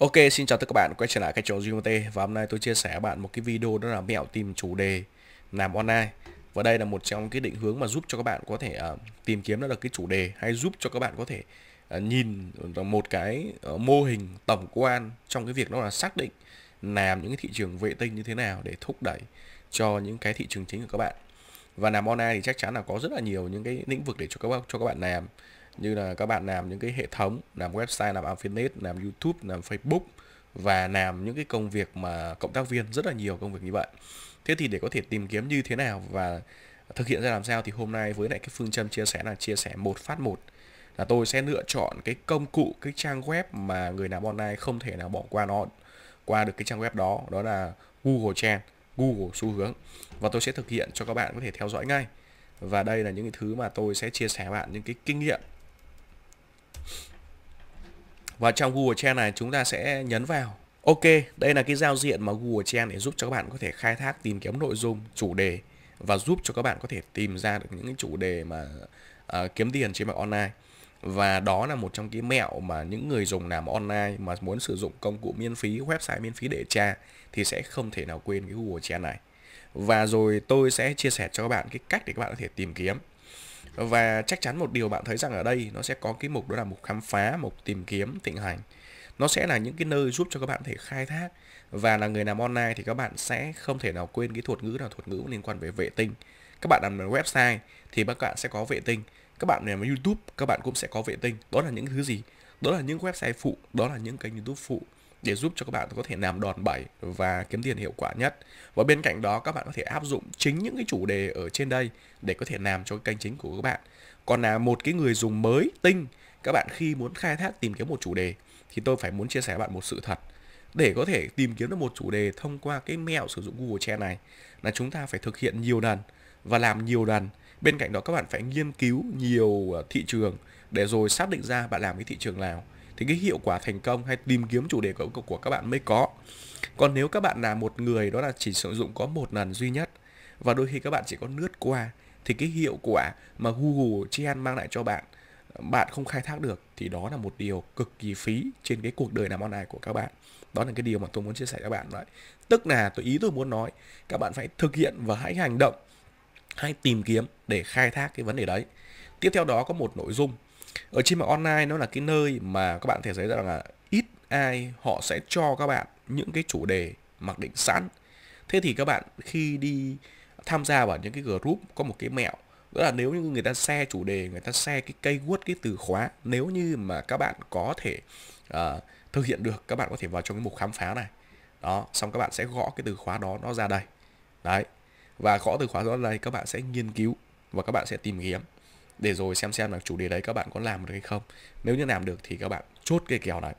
Ok, xin chào tất cả các bạn quay trở lại cái chỗ GMT và hôm nay tôi chia sẻ với bạn một cái video đó là mẹo tìm chủ đề làm online và đây là một trong cái định hướng mà giúp cho các bạn có thể uh, tìm kiếm được cái chủ đề hay giúp cho các bạn có thể uh, nhìn một cái uh, mô hình tổng quan trong cái việc đó là xác định làm những cái thị trường vệ tinh như thế nào để thúc đẩy cho những cái thị trường chính của các bạn và làm online thì chắc chắn là có rất là nhiều những cái lĩnh vực để cho các cho các bạn làm như là các bạn làm những cái hệ thống làm website làm affiliate làm youtube làm facebook và làm những cái công việc mà cộng tác viên rất là nhiều công việc như vậy thế thì để có thể tìm kiếm như thế nào và thực hiện ra làm sao thì hôm nay với lại cái phương châm chia sẻ là chia sẻ một phát một là tôi sẽ lựa chọn cái công cụ cái trang web mà người làm online không thể nào bỏ qua nó qua được cái trang web đó đó là Google Trend Google xu hướng và tôi sẽ thực hiện cho các bạn có thể theo dõi ngay và đây là những cái thứ mà tôi sẽ chia sẻ bạn những cái kinh nghiệm và trong Google Trend này chúng ta sẽ nhấn vào Ok, đây là cái giao diện mà Google Trend để giúp cho các bạn có thể khai thác tìm kiếm nội dung, chủ đề và giúp cho các bạn có thể tìm ra được những cái chủ đề mà uh, kiếm tiền trên mạng online. Và đó là một trong cái mẹo mà những người dùng làm online mà muốn sử dụng công cụ miễn phí, website miễn phí để tra thì sẽ không thể nào quên cái Google Trend này. Và rồi tôi sẽ chia sẻ cho các bạn cái cách để các bạn có thể tìm kiếm và chắc chắn một điều bạn thấy rằng ở đây nó sẽ có cái mục đó là mục khám phá mục tìm kiếm thịnh hành nó sẽ là những cái nơi giúp cho các bạn thể khai thác và là người làm online thì các bạn sẽ không thể nào quên cái thuật ngữ là thuật ngữ liên quan về vệ tinh các bạn làm website thì các bạn sẽ có vệ tinh các bạn làm youtube các bạn cũng sẽ có vệ tinh đó là những thứ gì đó là những website phụ đó là những kênh youtube phụ để giúp cho các bạn có thể làm đòn bẩy và kiếm tiền hiệu quả nhất. Và bên cạnh đó các bạn có thể áp dụng chính những cái chủ đề ở trên đây để có thể làm cho kênh chính của các bạn. Còn là một cái người dùng mới tinh, các bạn khi muốn khai thác tìm kiếm một chủ đề thì tôi phải muốn chia sẻ với bạn một sự thật để có thể tìm kiếm được một chủ đề thông qua cái mẹo sử dụng Google Trends này là chúng ta phải thực hiện nhiều lần và làm nhiều lần. Bên cạnh đó các bạn phải nghiên cứu nhiều à, thị trường để rồi xác định ra bạn làm cái thị trường nào thì cái hiệu quả thành công hay tìm kiếm chủ đề của, của các bạn mới có còn nếu các bạn là một người đó là chỉ sử dụng có một lần duy nhất và đôi khi các bạn chỉ có lướt qua thì cái hiệu quả mà Google Trend mang lại cho bạn bạn không khai thác được thì đó là một điều cực kỳ phí trên cái cuộc đời làm online của các bạn đó là cái điều mà tôi muốn chia sẻ với các bạn đấy tức là tôi ý tôi muốn nói các bạn phải thực hiện và hãy hành động hãy tìm kiếm để khai thác cái vấn đề đấy tiếp theo đó có một nội dung ở trên mạng online nó là cái nơi mà các bạn thể thấy rằng là ít ai họ sẽ cho các bạn những cái chủ đề mặc định sẵn thế thì các bạn khi đi tham gia vào những cái group có một cái mẹo đó là nếu như người ta share chủ đề người ta share cái cây keyword cái từ khóa nếu như mà các bạn có thể uh, thực hiện được các bạn có thể vào trong cái mục khám phá này đó xong các bạn sẽ gõ cái từ khóa đó nó ra đây đấy và gõ từ khóa đó đây các bạn sẽ nghiên cứu và các bạn sẽ tìm kiếm để rồi xem xem là chủ đề đấy các bạn có làm được hay không nếu như làm được thì các bạn chốt cái kèo này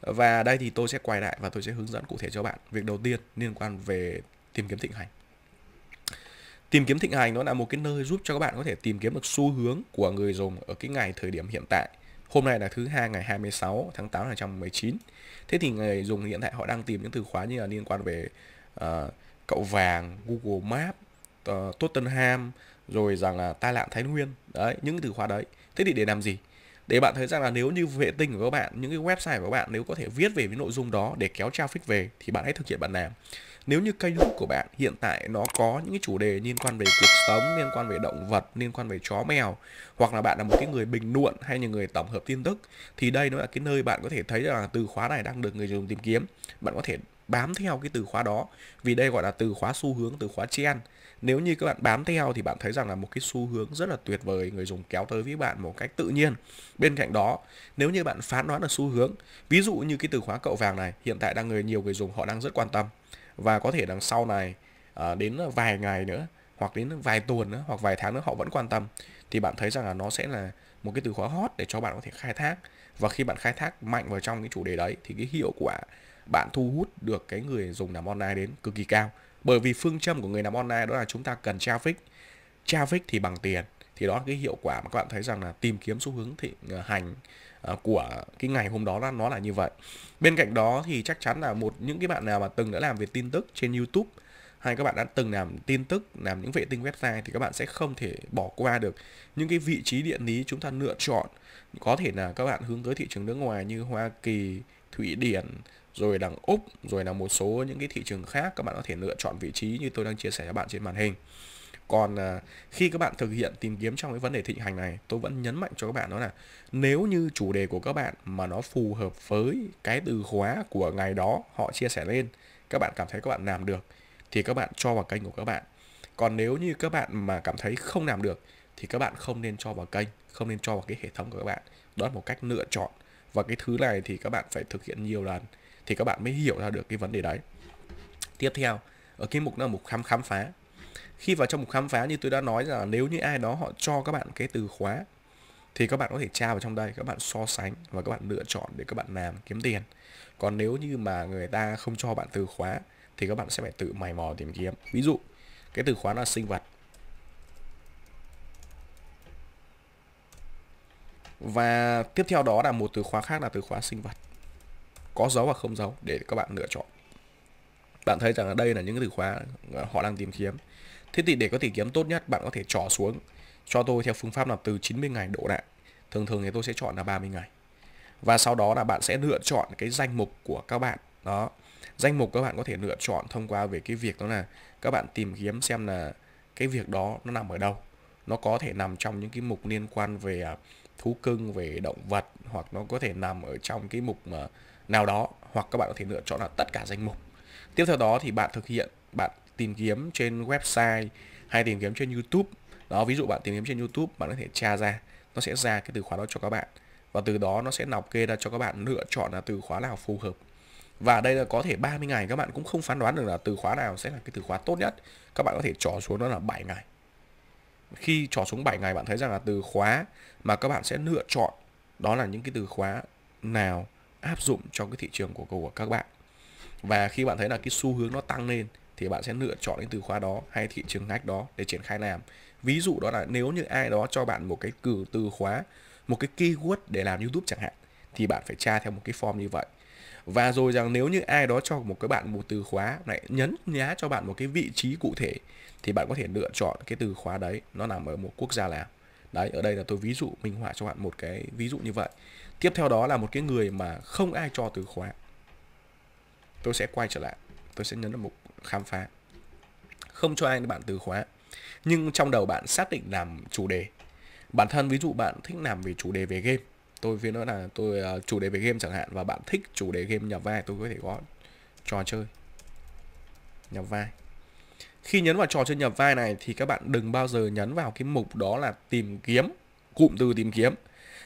và đây thì tôi sẽ quay lại và tôi sẽ hướng dẫn cụ thể cho bạn việc đầu tiên liên quan về tìm kiếm thịnh hành tìm kiếm thịnh hành nó là một cái nơi giúp cho các bạn có thể tìm kiếm được xu hướng của người dùng ở cái ngày thời điểm hiện tại Hôm nay là thứ hai ngày 26 tháng 8 năm 2019. Thế thì người dùng hiện tại họ đang tìm những từ khóa như là liên quan về uh, cậu vàng, Google Maps, uh, ờ, Tottenham, rồi rằng là tai nạn thái nguyên đấy những từ khóa đấy thế thì để làm gì để bạn thấy rằng là nếu như vệ tinh của các bạn những cái website của các bạn nếu có thể viết về cái nội dung đó để kéo traffic về thì bạn hãy thực hiện bạn làm nếu như kênh youtube của bạn hiện tại nó có những cái chủ đề liên quan về cuộc sống liên quan về động vật liên quan về chó mèo hoặc là bạn là một cái người bình luận hay những người tổng hợp tin tức thì đây nó là cái nơi bạn có thể thấy rằng là từ khóa này đang được người dùng tìm kiếm bạn có thể bám theo cái từ khóa đó vì đây gọi là từ khóa xu hướng từ khóa trend nếu như các bạn bám theo thì bạn thấy rằng là một cái xu hướng rất là tuyệt vời người dùng kéo tới với bạn một cách tự nhiên bên cạnh đó nếu như bạn phán đoán được xu hướng ví dụ như cái từ khóa cậu vàng này hiện tại đang người nhiều người dùng họ đang rất quan tâm và có thể đằng sau này ờ, đến vài ngày nữa hoặc đến vài tuần nữa hoặc vài tháng nữa họ vẫn quan tâm thì bạn thấy rằng là nó sẽ là một cái từ khóa hot để cho bạn có thể khai thác và khi bạn khai thác mạnh vào trong cái chủ đề đấy thì cái hiệu quả bạn thu hút được cái người dùng làm online đến cực kỳ cao bởi vì phương châm của người làm online đó là chúng ta cần traffic traffic thì bằng tiền thì đó là cái hiệu quả mà các bạn thấy rằng là tìm kiếm xu hướng thị ờ, hành ờ, của cái ngày hôm đó là nó là như vậy bên cạnh đó thì chắc chắn là một những cái bạn nào mà từng đã làm về tin tức trên YouTube hay các bạn đã từng làm tin tức làm những vệ tinh website thì các bạn sẽ không thể bỏ qua được những cái vị trí địa lý chúng ta lựa chọn có thể là các bạn hướng tới thị trường nước ngoài như Hoa Kỳ Thụy Điển, rồi đằng Úc, rồi là một số những cái thị trường khác các bạn có thể lựa chọn vị trí như tôi đang chia sẻ cho bạn trên màn hình. Còn à, khi các bạn thực hiện tìm kiếm trong cái vấn đề thịnh hành này, tôi vẫn nhấn mạnh cho các bạn đó là nếu như chủ đề của các bạn mà nó phù hợp với cái từ khóa của ngày đó họ chia sẻ lên, các bạn cảm thấy các bạn làm được thì các bạn cho vào kênh của các bạn. Còn nếu như các bạn mà cảm thấy không làm được thì các bạn không nên cho vào kênh, không nên cho vào cái hệ thống của các bạn. Đó là một cách lựa chọn và cái thứ này thì các bạn phải thực hiện nhiều lần thì các bạn mới hiểu ra được cái vấn đề đấy tiếp theo ở cái mục là mục khám khám phá khi vào trong mục khám phá như tôi đã nói là nếu như ai đó họ cho các bạn cái từ khóa thì các bạn có thể tra vào trong đây các bạn so sánh và các bạn lựa chọn để các bạn làm kiếm tiền còn nếu như mà người ta không cho bạn từ khóa thì các bạn sẽ phải tự mày mò tìm kiếm ví dụ cái từ khóa là sinh vật Và tiếp theo đó là một từ khóa khác là từ khóa sinh vật. Có dấu và không dấu để các bạn lựa chọn. Bạn thấy rằng ở đây là những từ khóa họ đang tìm kiếm. Thế thì để có thể kiếm tốt nhất bạn có thể trỏ xuống cho tôi theo phương pháp là từ 90 ngày độ lại. Thường thường thì tôi sẽ chọn là 30 ngày. Và sau đó là bạn sẽ lựa chọn cái danh mục của các bạn. Đó. Danh mục các bạn có thể lựa chọn thông qua về cái việc đó là các bạn tìm kiếm xem là cái việc đó nó nằm ở đâu. Nó có thể nằm trong những cái mục liên quan về à, thú cưng về động vật hoặc nó có thể nằm ở trong cái mục mà ờ, nào đó hoặc các bạn có thể lựa chọn là tất cả danh mục tiếp theo đó thì bạn thực hiện bạn tìm kiếm trên website hay tìm kiếm trên YouTube đó ví dụ bạn tìm kiếm trên YouTube bạn có thể tra ra nó sẽ ra cái từ khóa đó cho các bạn và từ đó nó sẽ nọc kê ra cho các bạn lựa chọn là từ khóa nào phù hợp và đây là có thể 30 ngày các bạn cũng không phán đoán được là từ khóa nào sẽ là cái từ khóa tốt nhất các bạn có thể trò xuống đó là 7 ngày khi trò xuống 7 ngày bạn thấy rằng là từ khóa mà các bạn sẽ lựa chọn đó là những cái từ khóa nào áp dụng cho cái thị trường của của các bạn và khi bạn thấy là cái xu hướng nó tăng lên thì bạn sẽ lựa chọn những từ khóa đó hay thị trường ngách đó để triển khai làm ví dụ đó là nếu như ai đó cho bạn một cái từ từ khóa một cái keyword để làm youtube chẳng hạn thì bạn phải tra theo một cái form như vậy và rồi rằng nếu như ai đó cho một cái bạn một từ khóa lại nhấn nhá cho bạn một cái vị trí cụ thể thì bạn có thể lựa chọn cái từ khóa đấy nó nằm ở một quốc gia nào đấy ở đây là tôi ví dụ minh họa cho bạn một cái ví dụ như vậy tiếp theo đó là một cái người mà không ai cho từ khóa tôi sẽ quay trở lại tôi sẽ nhấn vào mục khám phá không cho ai bạn từ khóa nhưng trong đầu bạn xác định làm chủ đề bản thân ví dụ bạn thích làm về chủ đề về game tôi phía nữa là tôi uh, chủ đề về game chẳng hạn và bạn thích chủ đề game nhập vai tôi có thể có trò chơi nhập vai khi nhấn vào trò chơi nhập vai này thì các bạn đừng bao giờ nhấn vào cái mục đó là tìm kiếm cụm từ tìm kiếm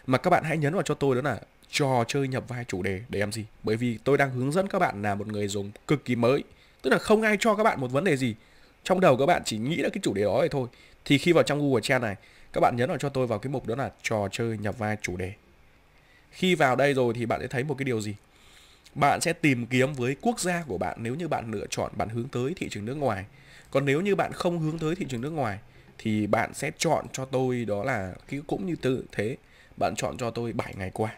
mà các bạn hãy nhấn vào cho tôi đó là trò chơi nhập vai chủ đề để làm gì bởi vì tôi đang hướng dẫn các bạn là một người dùng cực kỳ mới tức là không ai cho các bạn một vấn đề gì trong đầu các bạn chỉ nghĩ là cái chủ đề đó vậy thôi thì khi vào trong Google Trend này các bạn nhấn vào cho tôi vào cái mục đó là trò chơi nhập vai chủ đề khi vào đây rồi thì bạn sẽ thấy một cái điều gì bạn sẽ tìm kiếm với quốc gia của bạn nếu như bạn lựa chọn bạn hướng tới thị trường nước ngoài còn nếu như bạn không hướng tới thị trường nước ngoài thì bạn sẽ chọn cho tôi đó là cái cũng như tự thế bạn chọn cho tôi 7 ngày qua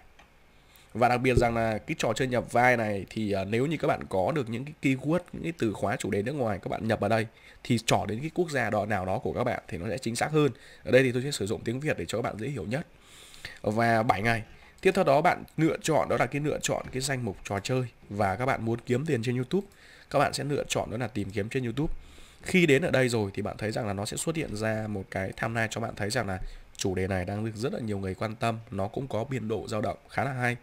và đặc biệt rằng là cái trò chơi nhập vai này thì à, nếu như các bạn có được những cái keyword những cái từ khóa chủ đề nước ngoài các bạn nhập vào đây thì trỏ đến cái quốc gia đó nào đó của các bạn thì nó sẽ chính xác hơn ở đây thì tôi sẽ sử dụng tiếng việt để cho các bạn dễ hiểu nhất và 7 ngày Tiếp theo đó bạn lựa chọn đó là cái lựa chọn cái danh mục trò chơi và các bạn muốn kiếm tiền trên YouTube, các bạn sẽ lựa chọn đó là tìm kiếm trên YouTube. Khi đến ở đây rồi thì bạn thấy rằng là nó sẽ xuất hiện ra một cái thumbnail cho bạn thấy rằng là chủ đề này đang được rất là nhiều người quan tâm, nó cũng có biên độ dao động khá là hay.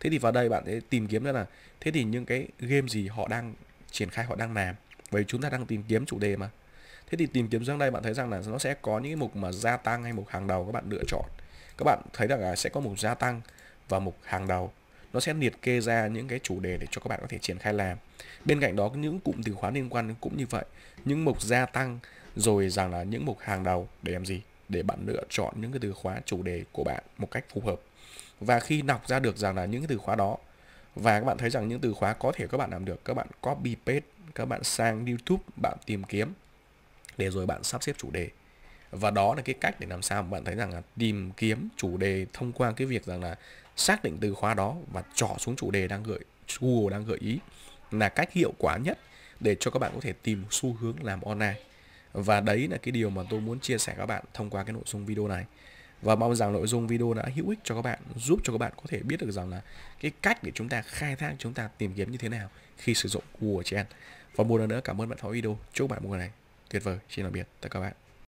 Thế thì vào đây bạn sẽ tìm kiếm ra là thế thì những cái game gì họ đang triển khai họ đang làm. Vậy chúng ta đang tìm kiếm chủ đề mà. Thế thì tìm kiếm sang đây bạn thấy rằng là nó sẽ có những mục mà gia tăng hay mục hàng đầu các bạn lựa chọn. Các bạn thấy rằng là sẽ có mục gia tăng vào mục hàng đầu nó sẽ liệt kê ra những cái chủ đề để cho các bạn có thể triển khai làm bên cạnh đó những cụm từ khóa liên quan cũng như vậy những mục gia tăng rồi rằng là những mục hàng đầu để làm gì để bạn lựa chọn những cái từ khóa chủ đề của bạn một cách phù hợp và khi đọc ra được rằng là những cái từ khóa đó và các bạn thấy rằng những từ khóa có thể các bạn làm được các bạn copy paste các bạn sang youtube bạn tìm kiếm để rồi bạn sắp xếp chủ đề và đó là cái cách để làm sao bạn thấy rằng là tìm kiếm chủ đề thông qua cái việc rằng là xác định từ khóa đó và trỏ xuống chủ đề đang gửi Google đang gợi ý là cách hiệu quả nhất để cho các bạn có thể tìm xu hướng làm online và đấy là cái điều mà tôi muốn chia sẻ các bạn thông qua cái nội dung video này và mong rằng nội dung video đã hữu ích cho các bạn giúp cho các bạn có thể biết được rằng là cái cách để chúng ta khai thác chúng ta tìm kiếm như thế nào khi sử dụng Google Trends. và một lần nữa cảm ơn bạn pháo video chúc bạn một ngày tuyệt vời xin tạm biệt tất cả các bạn